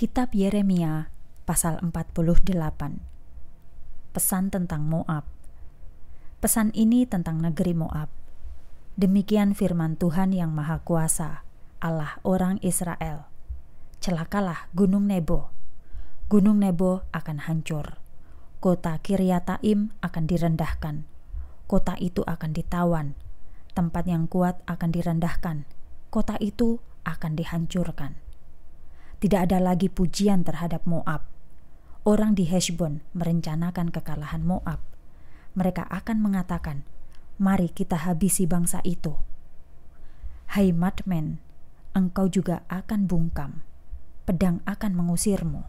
Kitab Yeremia pasal 48. Pesan tentang Moab. Pesan ini tentang negeri Moab. Demikian firman Tuhan yang Maha Kuasa, Allah orang Israel. Celakalah Gunung Nebo. Gunung Nebo akan hancur. Kota Kiryataim akan direndahkan. Kota itu akan ditawan. Tempat yang kuat akan direndahkan. Kota itu akan dihancurkan tidak ada lagi pujian terhadap Moab. Orang di Heshbon merencanakan kekalahan Moab. Mereka akan mengatakan, "Mari kita habisi bangsa itu." Hai madmen, engkau juga akan bungkam. Pedang akan mengusirmu.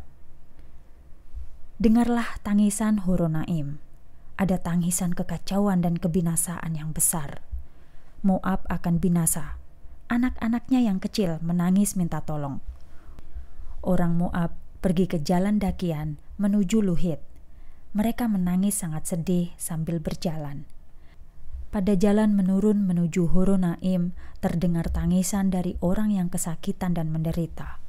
Dengarlah tangisan Horonaim. Ada tangisan kekacauan dan kebinasaan yang besar. Moab akan binasa. Anak-anaknya yang kecil menangis minta tolong orang Moab pergi ke jalan dakian menuju Luhit. Mereka menangis sangat sedih sambil berjalan. Pada jalan menurun menuju Horonaim, terdengar tangisan dari orang yang kesakitan dan menderita.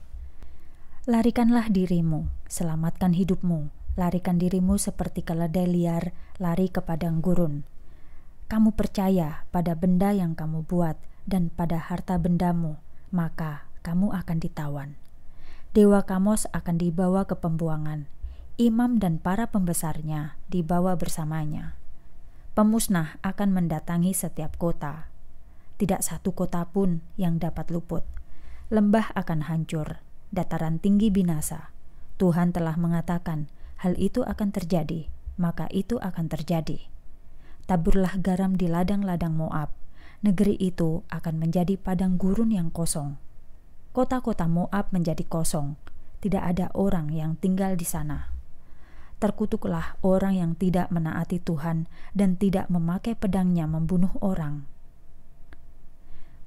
Larikanlah dirimu, selamatkan hidupmu, larikan dirimu seperti keledai liar lari ke padang gurun. Kamu percaya pada benda yang kamu buat dan pada harta bendamu, maka kamu akan ditawan. Dewa Kamos akan dibawa ke pembuangan. Imam dan para pembesarnya dibawa bersamanya. Pemusnah akan mendatangi setiap kota. Tidak satu kota pun yang dapat luput. Lembah akan hancur, dataran tinggi binasa. Tuhan telah mengatakan hal itu akan terjadi, maka itu akan terjadi. Taburlah garam di ladang-ladang Moab. Negeri itu akan menjadi padang gurun yang kosong kota-kota Moab menjadi kosong. Tidak ada orang yang tinggal di sana. Terkutuklah orang yang tidak menaati Tuhan dan tidak memakai pedangnya membunuh orang.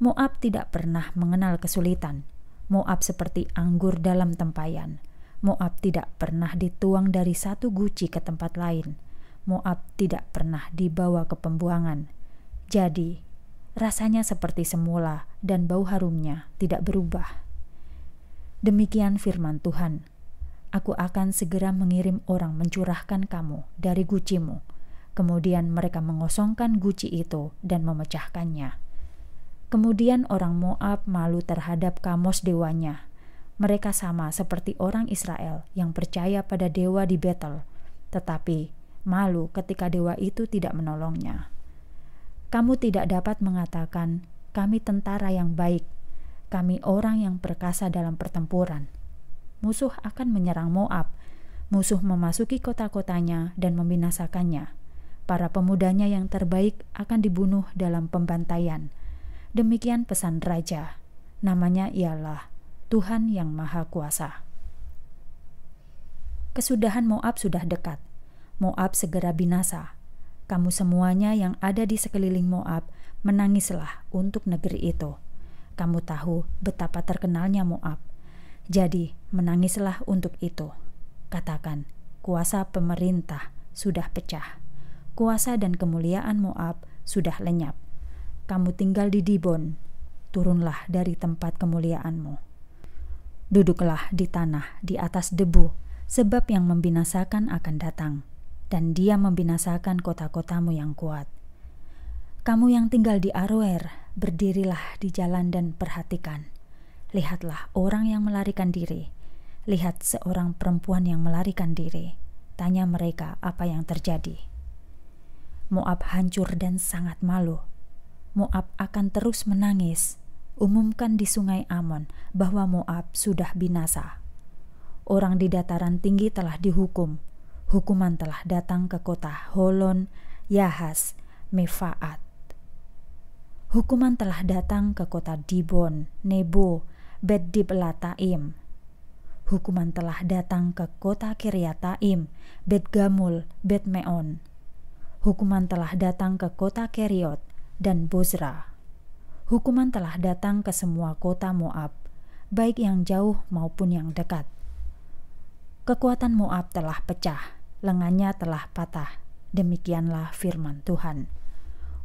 Moab tidak pernah mengenal kesulitan. Moab seperti anggur dalam tempayan. Moab tidak pernah dituang dari satu guci ke tempat lain. Moab tidak pernah dibawa ke pembuangan. Jadi, rasanya seperti semula dan bau harumnya tidak berubah. Demikian firman Tuhan. Aku akan segera mengirim orang mencurahkan kamu dari gucimu. Kemudian mereka mengosongkan guci itu dan memecahkannya. Kemudian orang Moab malu terhadap kamus dewanya. Mereka sama seperti orang Israel yang percaya pada dewa di Betel, tetapi malu ketika dewa itu tidak menolongnya. Kamu tidak dapat mengatakan, "Kami tentara yang baik, kami orang yang perkasa dalam pertempuran." Musuh akan menyerang Moab. Musuh memasuki kota-kotanya dan membinasakannya. Para pemudanya yang terbaik akan dibunuh dalam pembantaian. Demikian pesan raja. Namanya ialah Tuhan Yang Maha Kuasa. Kesudahan Moab sudah dekat. Moab segera binasa kamu semuanya yang ada di sekeliling Moab, menangislah untuk negeri itu. Kamu tahu betapa terkenalnya Moab. Jadi, menangislah untuk itu. Katakan, kuasa pemerintah sudah pecah. Kuasa dan kemuliaan Moab sudah lenyap. Kamu tinggal di Dibon. Turunlah dari tempat kemuliaanmu. Duduklah di tanah di atas debu, sebab yang membinasakan akan datang dan dia membinasakan kota-kotamu yang kuat. Kamu yang tinggal di Aroer, berdirilah di jalan dan perhatikan. Lihatlah orang yang melarikan diri. Lihat seorang perempuan yang melarikan diri. Tanya mereka apa yang terjadi. Moab hancur dan sangat malu. Moab akan terus menangis. Umumkan di sungai Amon bahwa Moab sudah binasa. Orang di dataran tinggi telah dihukum, hukuman telah datang ke kota Holon, Yahas, Mefaat. Hukuman telah datang ke kota Dibon, Nebo, Beddib Lataim. Hukuman telah datang ke kota Kiryataim, Bedgamul, Gamul, Hukuman telah datang ke kota Keriot dan Bozra. Hukuman telah datang ke semua kota Moab, baik yang jauh maupun yang dekat kekuatan Moab telah pecah, lengannya telah patah. Demikianlah firman Tuhan.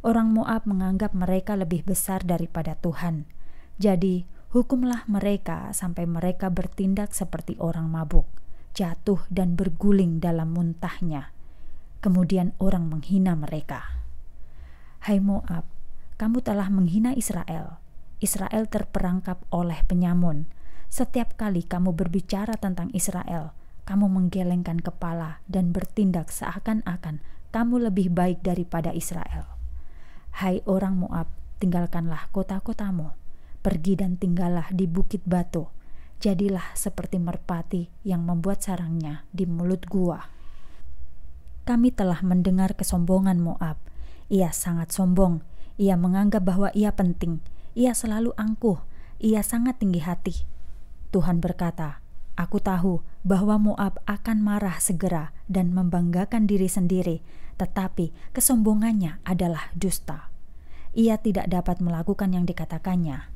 Orang Moab menganggap mereka lebih besar daripada Tuhan. Jadi, hukumlah mereka sampai mereka bertindak seperti orang mabuk, jatuh dan berguling dalam muntahnya. Kemudian orang menghina mereka. Hai Moab, kamu telah menghina Israel. Israel terperangkap oleh penyamun. Setiap kali kamu berbicara tentang Israel, kamu menggelengkan kepala dan bertindak seakan-akan kamu lebih baik daripada Israel. Hai orang Moab, tinggalkanlah kota-kotamu, pergi dan tinggallah di bukit batu. Jadilah seperti merpati yang membuat sarangnya di mulut gua. Kami telah mendengar kesombongan Moab. Ia sangat sombong. Ia menganggap bahwa ia penting. Ia selalu angkuh. Ia sangat tinggi hati. Tuhan berkata, Aku tahu bahwa Moab akan marah segera dan membanggakan diri sendiri, tetapi kesombongannya adalah dusta. Ia tidak dapat melakukan yang dikatakannya.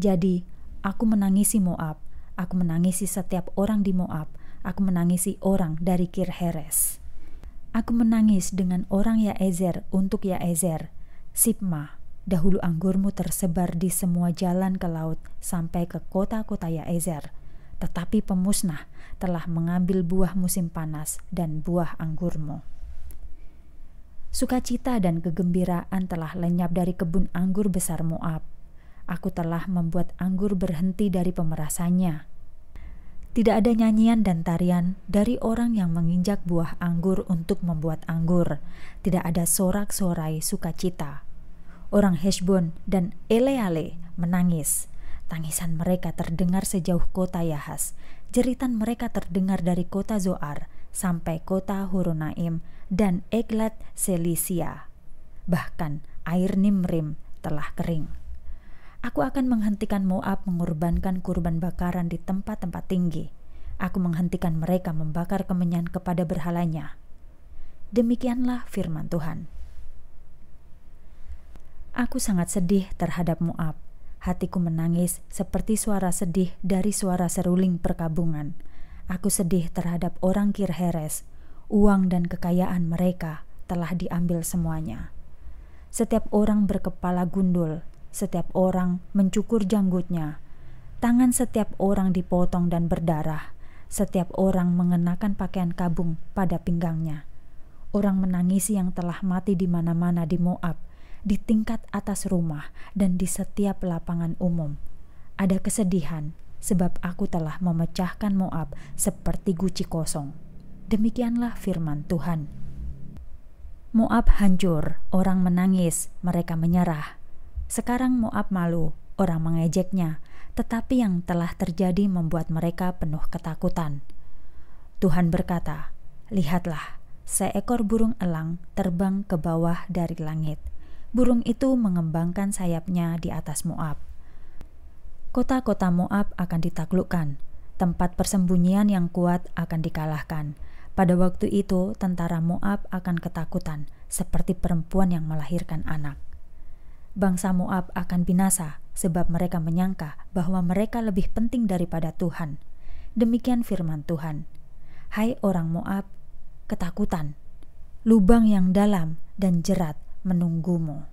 Jadi, aku menangisi Moab, aku menangisi setiap orang di Moab, aku menangisi orang dari Kirheres. Aku menangis dengan orang Yaezer untuk Yaezer, Sipma, dahulu anggurmu tersebar di semua jalan ke laut sampai ke kota-kota Yaezer tetapi pemusnah telah mengambil buah musim panas dan buah anggurmu. Sukacita dan kegembiraan telah lenyap dari kebun anggur besar Moab. Aku telah membuat anggur berhenti dari pemerasannya. Tidak ada nyanyian dan tarian dari orang yang menginjak buah anggur untuk membuat anggur. Tidak ada sorak-sorai sukacita. Orang Heshbon dan Eleale menangis Tangisan mereka terdengar sejauh kota Yahas. Jeritan mereka terdengar dari kota Zoar sampai kota Hurunaim dan Eglat Selisia. Bahkan air Nimrim telah kering. Aku akan menghentikan Moab mengorbankan kurban bakaran di tempat-tempat tinggi. Aku menghentikan mereka membakar kemenyan kepada berhalanya. Demikianlah firman Tuhan. Aku sangat sedih terhadap Moab Hatiku menangis seperti suara sedih dari suara seruling perkabungan. Aku sedih terhadap orang Kirheres. Uang dan kekayaan mereka telah diambil semuanya. Setiap orang berkepala gundul, setiap orang mencukur janggutnya. Tangan setiap orang dipotong dan berdarah. Setiap orang mengenakan pakaian kabung pada pinggangnya. Orang menangisi yang telah mati di mana-mana di Moab di tingkat atas rumah dan di setiap lapangan umum. Ada kesedihan sebab aku telah memecahkan Moab seperti guci kosong. Demikianlah firman Tuhan. Moab hancur, orang menangis, mereka menyerah. Sekarang Moab malu, orang mengejeknya, tetapi yang telah terjadi membuat mereka penuh ketakutan. Tuhan berkata, "Lihatlah, seekor burung elang terbang ke bawah dari langit burung itu mengembangkan sayapnya di atas Moab. Kota-kota Moab akan ditaklukkan, tempat persembunyian yang kuat akan dikalahkan. Pada waktu itu, tentara Moab akan ketakutan, seperti perempuan yang melahirkan anak. Bangsa Moab akan binasa, sebab mereka menyangka bahwa mereka lebih penting daripada Tuhan. Demikian firman Tuhan: "Hai orang Moab, ketakutan, lubang yang dalam dan jerat." menunggumu.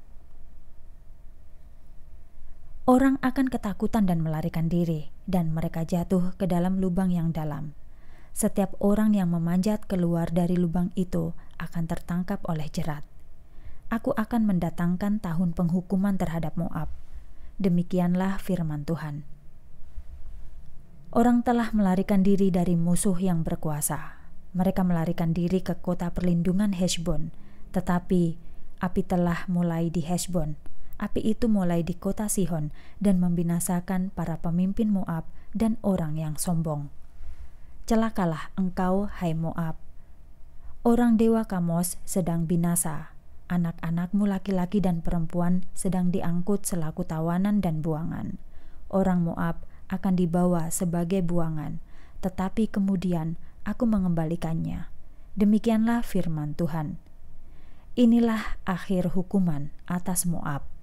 Orang akan ketakutan dan melarikan diri, dan mereka jatuh ke dalam lubang yang dalam. Setiap orang yang memanjat keluar dari lubang itu akan tertangkap oleh jerat. Aku akan mendatangkan tahun penghukuman terhadap Moab. Demikianlah firman Tuhan. Orang telah melarikan diri dari musuh yang berkuasa. Mereka melarikan diri ke kota perlindungan Heshbon, tetapi Api telah mulai di Heshbon. Api itu mulai di kota Sihon dan membinasakan para pemimpin Moab dan orang yang sombong. Celakalah engkau, hai Moab. Orang dewa Kamos sedang binasa. Anak-anakmu laki-laki dan perempuan sedang diangkut selaku tawanan dan buangan. Orang Moab akan dibawa sebagai buangan, tetapi kemudian aku mengembalikannya. Demikianlah firman Tuhan inilah akhir hukuman atas Moab.